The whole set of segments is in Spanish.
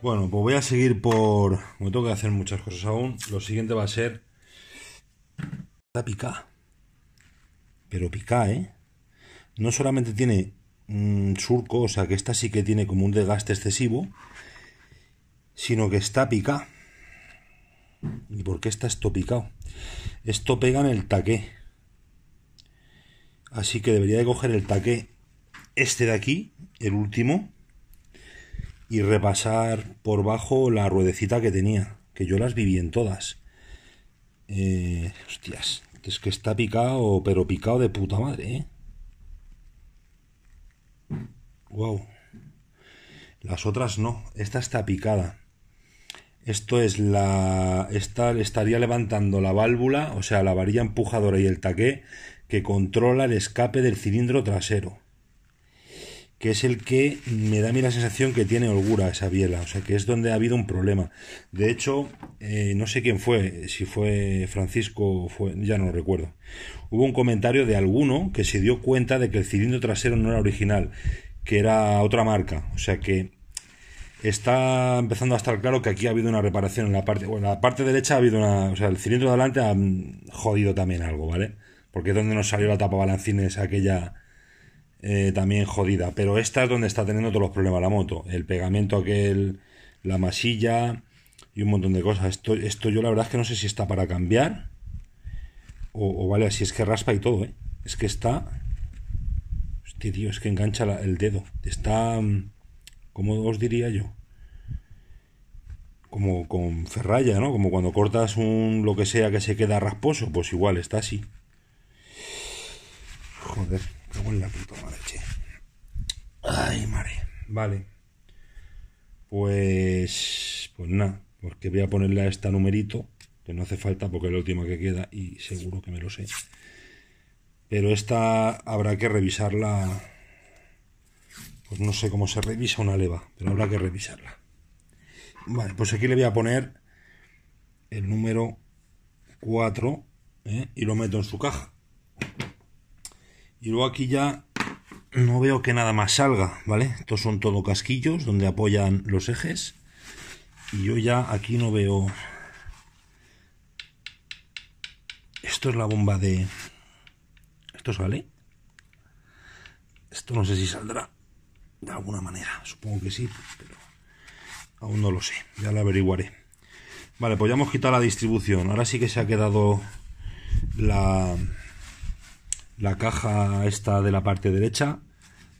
Bueno, pues voy a seguir por. Me tengo que hacer muchas cosas aún. Lo siguiente va a ser. Está pica. Pero pica, ¿eh? No solamente tiene un mm, surco, o sea que esta sí que tiene como un desgaste excesivo, sino que está pica. ¿Y por qué está esto picado? Esto pega en el taqué. Así que debería de coger el taqué este de aquí, el último, y repasar por bajo la ruedecita que tenía, que yo las viví en todas. Eh, hostias, es que está picado, pero picado de puta madre, ¿eh? Wow. Las otras no, esta está picada. Esto es la. Esta estaría levantando la válvula, o sea, la varilla empujadora y el taqué que controla el escape del cilindro trasero que es el que me da a mí la sensación que tiene holgura esa biela, o sea que es donde ha habido un problema. De hecho, eh, no sé quién fue, eh, si fue Francisco o fue, ya no lo recuerdo. Hubo un comentario de alguno que se dio cuenta de que el cilindro trasero no era original, que era otra marca, o sea que está empezando a estar claro que aquí ha habido una reparación en la parte, bueno, en la parte derecha ha habido una, o sea, el cilindro de adelante ha mm, jodido también algo, ¿vale? Porque es donde nos salió la tapa balancines aquella eh, también jodida. Pero esta es donde está teniendo todos los problemas la moto. El pegamento aquel, la masilla y un montón de cosas. Esto, esto yo la verdad es que no sé si está para cambiar. O, vale, si es que raspa y todo, ¿eh? Es que está... Hostia, tío, es que engancha el dedo. Está... Mm, como os diría yo? Como con ferralla, ¿no? Como cuando cortas un lo que sea que se queda rasposo. Pues igual, está así. Joder la madre, Ay, madre. Vale. Pues. Pues nada. Porque voy a ponerle a esta numerito. Que no hace falta porque es la última que queda. Y seguro que me lo sé. Pero esta habrá que revisarla. Pues no sé cómo se revisa una leva. Pero habrá que revisarla. Vale, pues aquí le voy a poner el número 4 ¿eh? y lo meto en su caja. Y luego aquí ya no veo que nada más salga, ¿vale? Estos son todo casquillos donde apoyan los ejes. Y yo ya aquí no veo... Esto es la bomba de... ¿Esto sale? Esto no sé si saldrá de alguna manera. Supongo que sí, pero aún no lo sé. Ya lo averiguaré. Vale, pues ya hemos quitado la distribución. Ahora sí que se ha quedado la la caja está de la parte derecha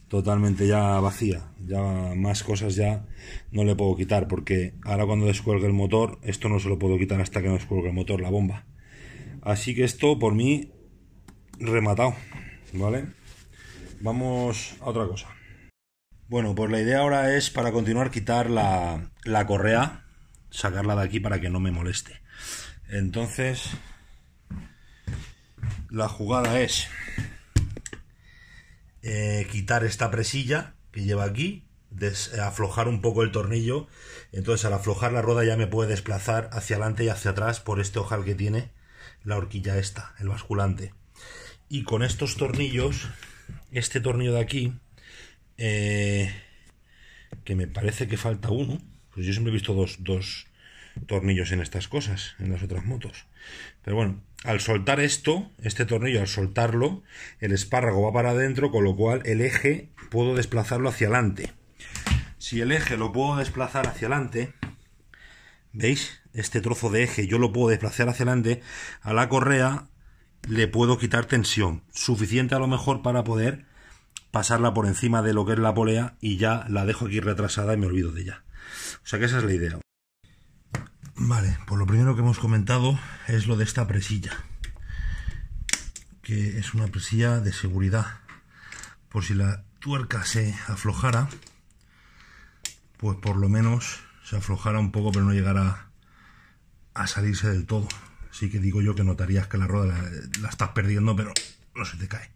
totalmente ya vacía. Ya más cosas ya no le puedo quitar porque ahora cuando descuelgue el motor, esto no se lo puedo quitar hasta que no descuelgue el motor, la bomba. Así que esto por mí rematado, ¿vale? Vamos a otra cosa. Bueno, pues la idea ahora es para continuar quitar la, la correa, sacarla de aquí para que no me moleste. Entonces, la jugada es eh, quitar esta presilla que lleva aquí, eh, aflojar un poco el tornillo. Entonces al aflojar la rueda ya me puede desplazar hacia adelante y hacia atrás por este ojal que tiene la horquilla esta, el basculante. Y con estos tornillos, este tornillo de aquí, eh, que me parece que falta uno, pues yo siempre he visto dos, dos, tornillos en estas cosas, en las otras motos. Pero bueno, al soltar esto, este tornillo, al soltarlo, el espárrago va para adentro, con lo cual el eje puedo desplazarlo hacia adelante. Si el eje lo puedo desplazar hacia adelante, ¿veis? Este trozo de eje yo lo puedo desplazar hacia adelante, a la correa le puedo quitar tensión, suficiente a lo mejor para poder pasarla por encima de lo que es la polea y ya la dejo aquí retrasada y me olvido de ella. O sea que esa es la idea. Vale, pues lo primero que hemos comentado es lo de esta presilla, que es una presilla de seguridad. Por si la tuerca se aflojara, pues por lo menos se aflojara un poco, pero no llegara a salirse del todo. Así que digo yo que notarías que la rueda la, la estás perdiendo, pero no se te cae.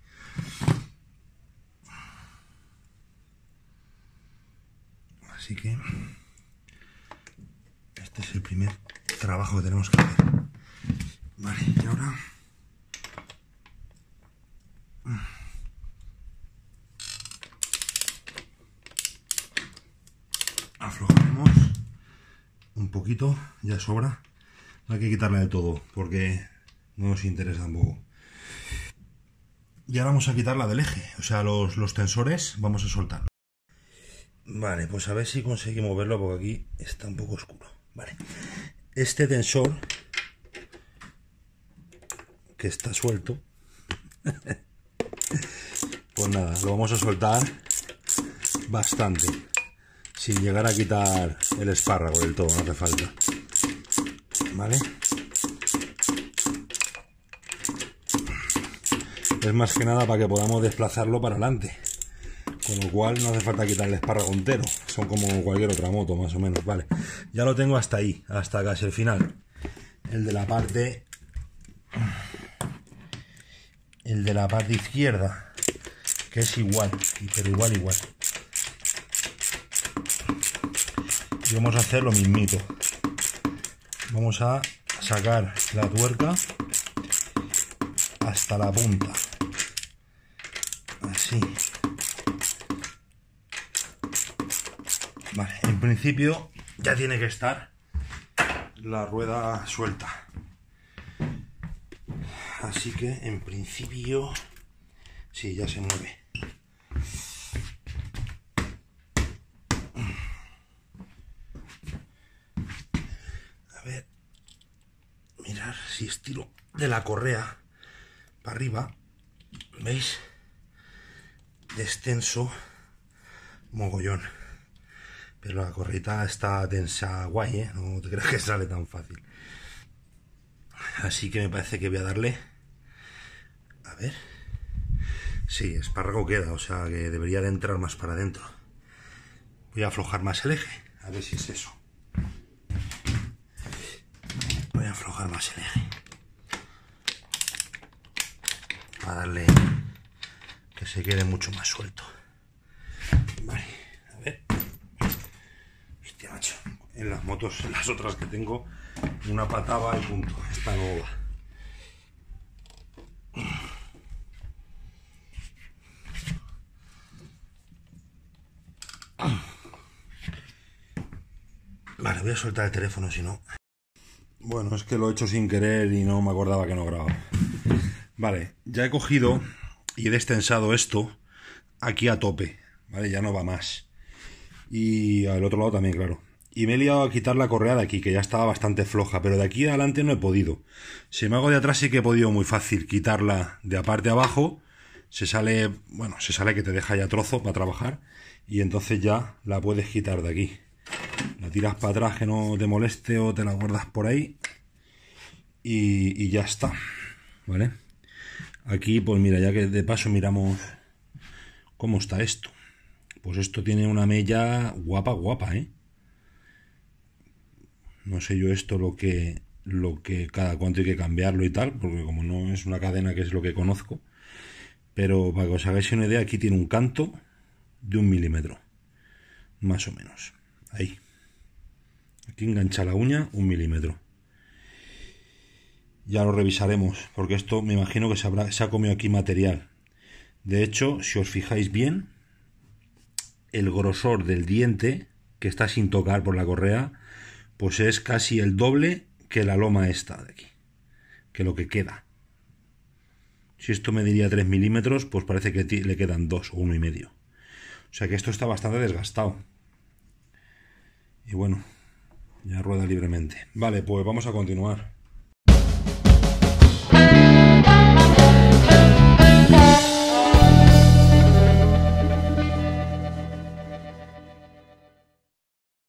Así que... Este es el primer trabajo que tenemos que hacer. Vale, y ahora... Ah. Aflojaremos un poquito, ya sobra. No hay que quitarla de todo porque no nos interesa tampoco. Y ahora vamos a quitarla del eje, o sea, los, tensores vamos a soltar. Vale, pues a ver si consigo moverlo, porque aquí está un poco oscuro. Este tensor que está suelto, pues nada, lo vamos a soltar bastante, sin llegar a quitar el espárrago del todo, no hace falta. ¿Vale? Es más que nada para que podamos desplazarlo para adelante con lo cual no hace falta quitar el espárrago entero, son como cualquier otra moto más o menos, vale, ya lo tengo hasta ahí, hasta casi el final, el de la parte, el de la parte izquierda, que es igual, pero igual, igual, y vamos a hacer lo mismito, vamos a sacar la tuerca hasta la punta, así, Vale, en principio ya tiene que estar la rueda suelta. Así que en principio sí, ya se mueve. A ver, mirar si estiro de la correa para arriba. ¿Veis? Descenso mogollón. Pero la corrita está tensa guay, ¿eh? No te creas que sale tan fácil. Así que me parece que voy a darle... A ver... Sí, espárrago queda, o sea que debería de entrar más para adentro. Voy a aflojar más el eje, a ver si es eso. Voy a aflojar más el eje. Para darle que se quede mucho más suelto. en las motos, en las otras que tengo, una patada y punto. Esta no va. Vale, voy a soltar el teléfono si no. Bueno, es que lo he hecho sin querer y no me acordaba que no grababa. Vale, ya he cogido y he destensado esto aquí a tope. Vale, ya no va más. Y al otro lado también, claro y me he liado a quitar la correa de aquí, que ya estaba bastante floja, pero de aquí adelante no he podido. Si me hago de atrás sí que he podido muy fácil quitarla de aparte abajo, se sale, bueno, se sale que te deja ya trozo para trabajar, y entonces ya la puedes quitar de aquí. La tiras para atrás que no te moleste o te la guardas por ahí, y, y ya está, ¿vale? Aquí, pues mira, ya que de paso miramos cómo está esto. Pues esto tiene una mella guapa, guapa, ¿eh? No sé yo esto lo que, lo que cada cuánto hay que cambiarlo y tal, porque como no es una cadena que es lo que conozco. Pero para que os hagáis una idea, aquí tiene un canto de un milímetro, más o menos. Ahí. Aquí engancha la uña un milímetro. Ya lo revisaremos, porque esto me imagino que se ha comido aquí material. De hecho, si os fijáis bien, el grosor del diente, que está sin tocar por la correa, pues es casi el doble que la loma esta de aquí, que lo que queda. Si esto me diría 3 milímetros, pues parece que le quedan 2 o uno y medio. O sea que esto está bastante desgastado. Y bueno, ya rueda libremente. Vale, pues vamos a continuar.